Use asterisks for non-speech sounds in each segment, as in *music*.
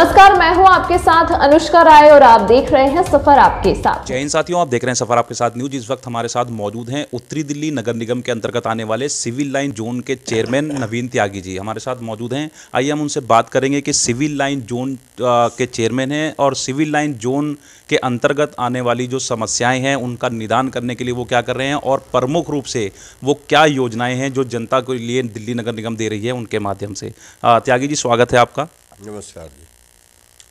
नमस्कार मैं हूं आपके साथ अनुष्का राय और आप देख रहे हैं सफर आपके साथ जय हिंद साथियों आप देख रहे हैं सफर आपके साथ न्यूज इस वक्त हमारे साथ मौजूद हैं उत्तरी दिल्ली नगर निगम के अंतर्गत आने वाले सिविल लाइन जोन के चेयरमैन नवीन त्यागी जी हमारे साथ मौजूद हैं आइए हम उनसे बात करेंगे कि सिविल लाइन जोन के चेयरमैन हैं और सिविल लाइन जोन के अंतर्गत आने वाली जो समस्याएं हैं उनका निदान करने के लिए वो क्या कर रहे हैं और प्रमुख रूप से वो क्या योजनाएं हैं जो जनता के लिए दिल्ली नगर निगम दे रही है उनके माध्यम से त्यागी जी स्वागत है आपका नमस्कार जी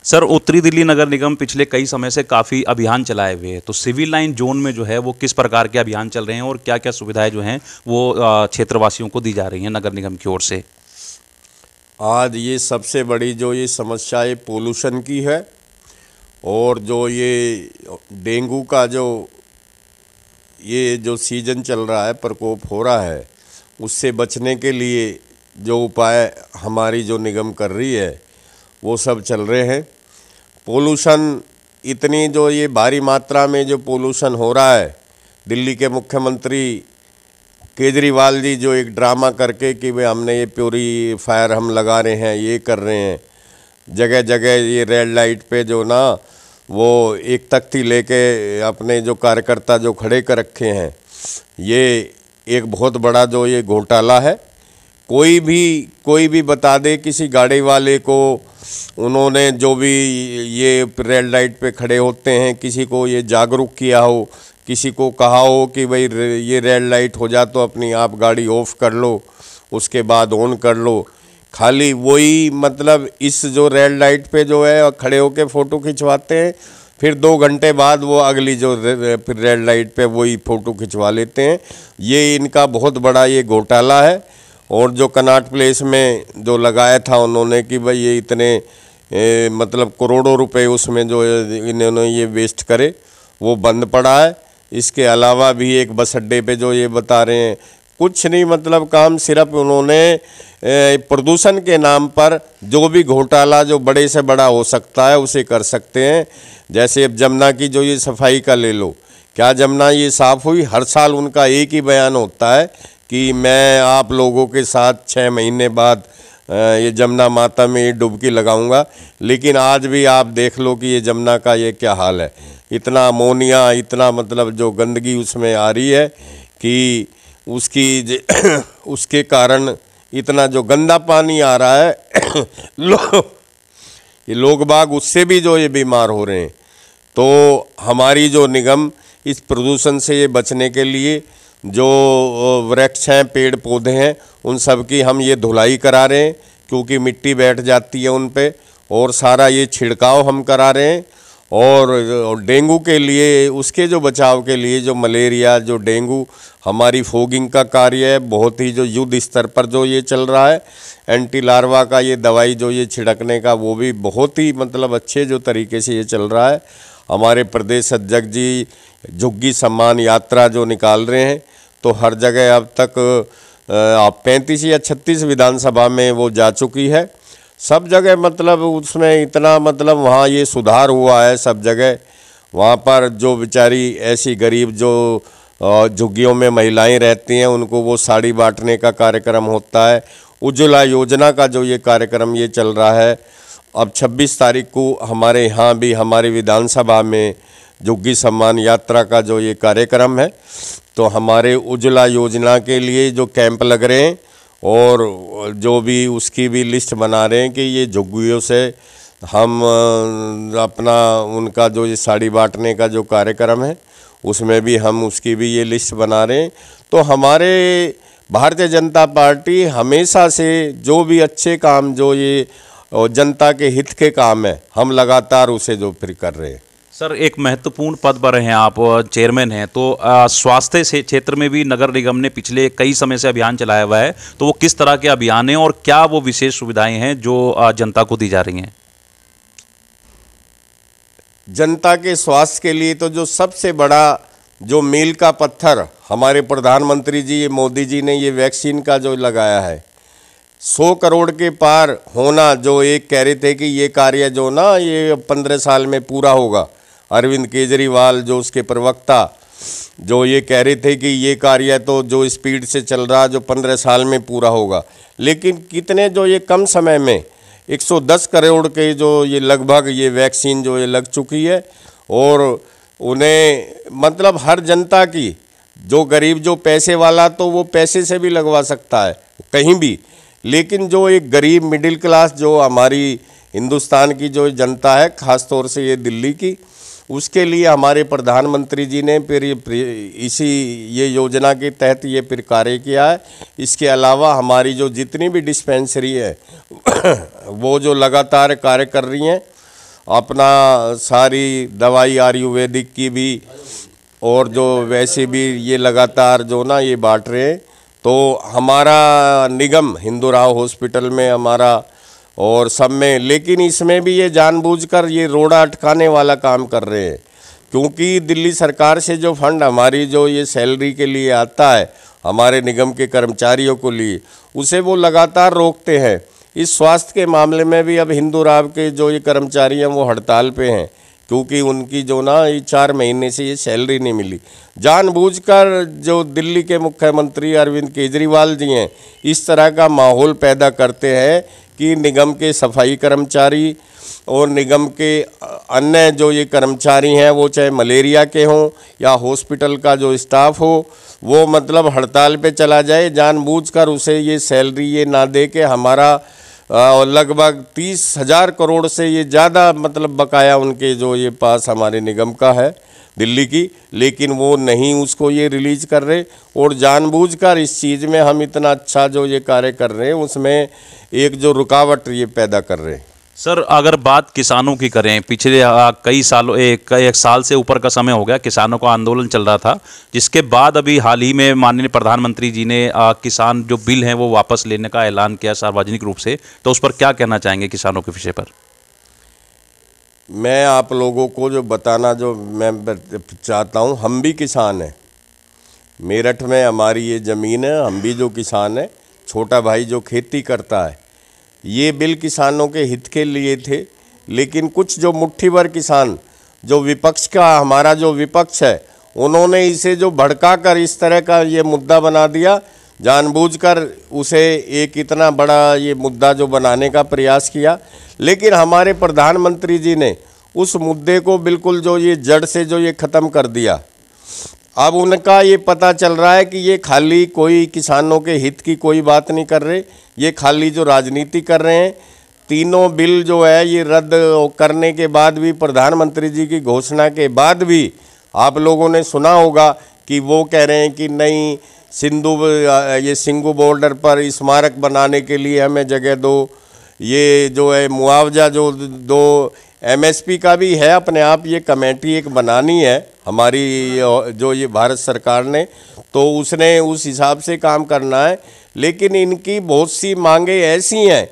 सर उत्तरी दिल्ली नगर निगम पिछले कई समय से काफ़ी अभियान चलाए हुए हैं तो सिविल लाइन जोन में जो है वो किस प्रकार के अभियान चल रहे हैं और क्या क्या सुविधाएं जो हैं वो क्षेत्रवासियों को दी जा रही हैं नगर निगम की ओर से आज ये सबसे बड़ी जो ये समस्या है पोल्यूशन की है और जो ये डेंगू का जो ये जो सीज़न चल रहा है प्रकोप हो रहा है उससे बचने के लिए जो उपाय हमारी जो निगम कर रही है वो सब चल रहे हैं पोलूशन इतनी जो ये भारी मात्रा में जो पोल्यूशन हो रहा है दिल्ली के मुख्यमंत्री केजरीवाल जी जो एक ड्रामा करके कि भाई हमने ये प्योरी फायर हम लगा रहे हैं ये कर रहे हैं जगह जगह ये रेड लाइट पे जो ना वो एक तख्ती लेके अपने जो कार्यकर्ता जो खड़े कर रखे हैं ये एक बहुत बड़ा जो ये घोटाला है कोई भी कोई भी बता दे किसी गाड़ी वाले को उन्होंने जो भी ये रेड लाइट पे खड़े होते हैं किसी को ये जागरूक किया हो किसी को कहा हो कि भाई ये रेड लाइट हो जा तो अपनी आप गाड़ी ऑफ कर लो उसके बाद ऑन कर लो खाली वही मतलब इस जो रेड लाइट पे जो है खड़े होकर फ़ोटो खिंचवाते हैं फिर दो घंटे बाद वो अगली जो रेड लाइट पे वही फ़ोटो खिंचवा लेते हैं ये इनका बहुत बड़ा ये घोटाला है और जो कनाट प्लेस में जो लगाया था उन्होंने कि भाई ये इतने ए, मतलब करोड़ों रुपए उसमें जो इन्होंने ये वेस्ट करे वो बंद पड़ा है इसके अलावा भी एक बस अड्डे पे जो ये बता रहे हैं कुछ नहीं मतलब काम सिर्फ उन्होंने प्रदूषण के नाम पर जो भी घोटाला जो बड़े से बड़ा हो सकता है उसे कर सकते हैं जैसे अब जमुना की जो ये सफाई का ले लो क्या जमुना ये साफ़ हुई हर साल उनका एक ही बयान होता है कि मैं आप लोगों के साथ छः महीने बाद ये जमुना माता में ये डुबकी लगाऊंगा लेकिन आज भी आप देख लो कि ये जमुना का ये क्या हाल है इतना अमोनिया इतना मतलब जो गंदगी उसमें आ रही है कि उसकी *coughs* उसके कारण इतना जो गंदा पानी आ रहा है *coughs* लो, ये लोग बाग उससे भी जो ये बीमार हो रहे हैं तो हमारी जो निगम इस प्रदूषण से ये बचने के लिए जो वृक्ष हैं पेड़ पौधे हैं उन सब की हम ये धुलाई करा रहे हैं क्योंकि मिट्टी बैठ जाती है उन पर और सारा ये छिड़काव हम करा रहे हैं और डेंगू के लिए उसके जो बचाव के लिए जो मलेरिया जो डेंगू हमारी फोगिंग का कार्य है बहुत ही जो युद्ध स्तर पर जो ये चल रहा है एंटी लार्वा का ये दवाई जो ये छिड़कने का वो भी बहुत ही मतलब अच्छे जो तरीके से ये चल रहा है हमारे प्रदेश अध्यक्ष जी झुग्गी सम्मान यात्रा जो निकाल रहे हैं तो हर जगह अब तक आप पैंतीस या छत्तीस विधानसभा में वो जा चुकी है सब जगह मतलब उसमें इतना मतलब वहाँ ये सुधार हुआ है सब जगह वहाँ पर जो बेचारी ऐसी गरीब जो झुग्गियों में महिलाएं रहती हैं उनको वो साड़ी बांटने का कार्यक्रम होता है उज्ज्वला योजना का जो ये कार्यक्रम ये चल रहा है अब 26 तारीख को हमारे यहाँ भी हमारी विधानसभा में जुग्गी सम्मान यात्रा का जो ये कार्यक्रम है तो हमारे उज्ज्वला योजना के लिए जो कैंप लग रहे हैं और जो भी उसकी भी लिस्ट बना रहे हैं कि ये झुग्गियों से हम अपना उनका जो ये साड़ी बांटने का जो कार्यक्रम है उसमें भी हम उसकी भी ये लिस्ट बना रहे हैं तो हमारे भारतीय जनता पार्टी हमेशा से जो भी अच्छे काम जो ये जनता के हित के काम है हम लगातार उसे जो फिर कर रहे हैं सर एक महत्वपूर्ण पद पर हैं आप चेयरमैन हैं तो स्वास्थ्य से क्षेत्र में भी नगर निगम ने पिछले कई समय से अभियान चलाया हुआ है तो वो किस तरह के अभियान हैं और क्या वो विशेष सुविधाएं हैं जो जनता को दी जा रही हैं जनता के स्वास्थ्य के लिए तो जो सबसे बड़ा जो मील का पत्थर हमारे प्रधानमंत्री जी मोदी जी ने ये वैक्सीन का जो लगाया है सौ करोड़ के पार होना जो एक कह रहे थे कि ये कार्य जो ना ये पंद्रह साल में पूरा होगा अरविंद केजरीवाल जो उसके प्रवक्ता जो ये कह रहे थे कि ये कार्य तो जो स्पीड से चल रहा जो पंद्रह साल में पूरा होगा लेकिन कितने जो ये कम समय में 110 करोड़ के जो ये लगभग ये वैक्सीन जो ये लग चुकी है और उन्हें मतलब हर जनता की जो गरीब जो पैसे वाला तो वो पैसे से भी लगवा सकता है कहीं भी लेकिन जो एक गरीब मिडिल क्लास जो हमारी हिंदुस्तान की जो जनता है ख़ास तौर से ये दिल्ली की उसके लिए हमारे प्रधानमंत्री जी ने फिर इसी ये योजना के तहत ये फिर कार्य किया है इसके अलावा हमारी जो जितनी भी डिस्पेंसरी है *coughs* वो जो लगातार कार्य कर रही हैं अपना सारी दवाई आयुर्वेदिक की भी और जो वैसे भी ये लगातार जो ना ये बांट रहे हैं तो हमारा निगम हिंदू राव हॉस्पिटल में हमारा और सब में लेकिन इसमें भी ये जानबूझकर ये रोड़ा अटकाने वाला काम कर रहे हैं क्योंकि दिल्ली सरकार से जो फंड हमारी जो ये सैलरी के लिए आता है हमारे निगम के कर्मचारियों को लिए उसे वो लगातार रोकते हैं इस स्वास्थ्य के मामले में भी अब हिंदू राव के जो ये कर्मचारी हैं वो हड़ताल पे हैं क्योंकि उनकी जो ना ये चार महीने से ये सैलरी नहीं मिली जानबूझकर जो दिल्ली के मुख्यमंत्री अरविंद केजरीवाल जी हैं इस तरह का माहौल पैदा करते हैं कि निगम के सफाई कर्मचारी और निगम के अन्य जो ये कर्मचारी हैं वो चाहे मलेरिया के हों या हॉस्पिटल का जो स्टाफ हो वो मतलब हड़ताल पे चला जाए जानबूझकर उसे ये सैलरी ये ना दे के हमारा और लगभग तीस हज़ार करोड़ से ये ज़्यादा मतलब बकाया उनके जो ये पास हमारे निगम का है दिल्ली की लेकिन वो नहीं उसको ये रिलीज कर रहे और जानबूझकर इस चीज़ में हम इतना अच्छा जो ये कार्य कर रहे हैं उसमें एक जो रुकावट ये पैदा कर रहे हैं सर अगर बात किसानों की करें पिछले कई सालों एक एक साल से ऊपर का समय हो गया किसानों का आंदोलन चल रहा था जिसके बाद अभी हाल ही में माननीय प्रधानमंत्री जी ने आ, किसान जो बिल हैं वो वापस लेने का ऐलान किया सार्वजनिक रूप से तो उस पर क्या कहना चाहेंगे किसानों के विषय पर मैं आप लोगों को जो बताना जो मैं चाहता हूँ हम भी किसान हैं मेरठ में हमारी ये ज़मीन है हम भी जो किसान हैं छोटा भाई जो खेती करता है ये बिल किसानों के हित के लिए थे लेकिन कुछ जो मुट्ठी भर किसान जो विपक्ष का हमारा जो विपक्ष है उन्होंने इसे जो भड़का कर इस तरह का ये मुद्दा बना दिया जानबूझकर उसे एक इतना बड़ा ये मुद्दा जो बनाने का प्रयास किया लेकिन हमारे प्रधानमंत्री जी ने उस मुद्दे को बिल्कुल जो ये जड़ से जो ये ख़त्म कर दिया अब उनका ये पता चल रहा है कि ये खाली कोई किसानों के हित की कोई बात नहीं कर रहे ये खाली जो राजनीति कर रहे हैं तीनों बिल जो है ये रद्द करने के बाद भी प्रधानमंत्री जी की घोषणा के बाद भी आप लोगों ने सुना होगा कि वो कह रहे हैं कि नहीं सिंधु ये सिंगू बॉर्डर पर स्मारक बनाने के लिए हमें जगह दो ये जो है मुआवजा जो दो एमएसपी का भी है अपने आप ये कमेटी एक बनानी है हमारी जो ये भारत सरकार ने तो उसने उस हिसाब से काम करना है लेकिन इनकी बहुत सी मांगे ऐसी हैं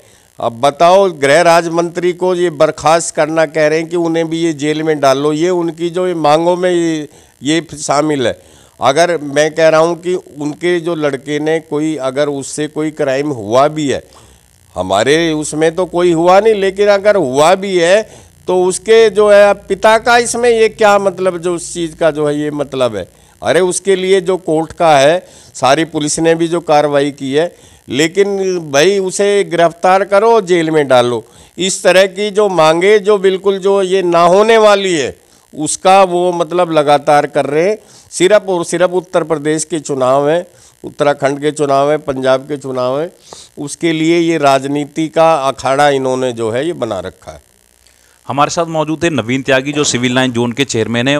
अब बताओ गृह राज्य मंत्री को ये बर्खास्त करना कह रहे हैं कि उन्हें भी ये जेल में डालो ये उनकी जो ये मांगों में ये, ये शामिल है अगर मैं कह रहा हूँ कि उनके जो लड़के ने कोई अगर उससे कोई क्राइम हुआ भी है हमारे उसमें तो कोई हुआ नहीं लेकिन अगर हुआ भी है तो उसके जो है पिता का इसमें ये क्या मतलब जो उस चीज़ का जो है ये मतलब है अरे उसके लिए जो कोर्ट का है सारी पुलिस ने भी जो कार्रवाई की है लेकिन भाई उसे गिरफ्तार करो जेल में डालो इस तरह की जो मांगे जो बिल्कुल जो ये ना होने वाली है उसका वो मतलब लगातार कर रहे हैं सिर्फ और सिर्फ उत्तर प्रदेश के चुनाव हैं उत्तराखंड के चुनाव हैं पंजाब के चुनाव हैं उसके लिए ये राजनीति का अखाड़ा इन्होंने जो है ये बना रखा है हमारे साथ मौजूद है नवीन त्यागी जो सिविल लाइन जोन के चेयरमैन हैं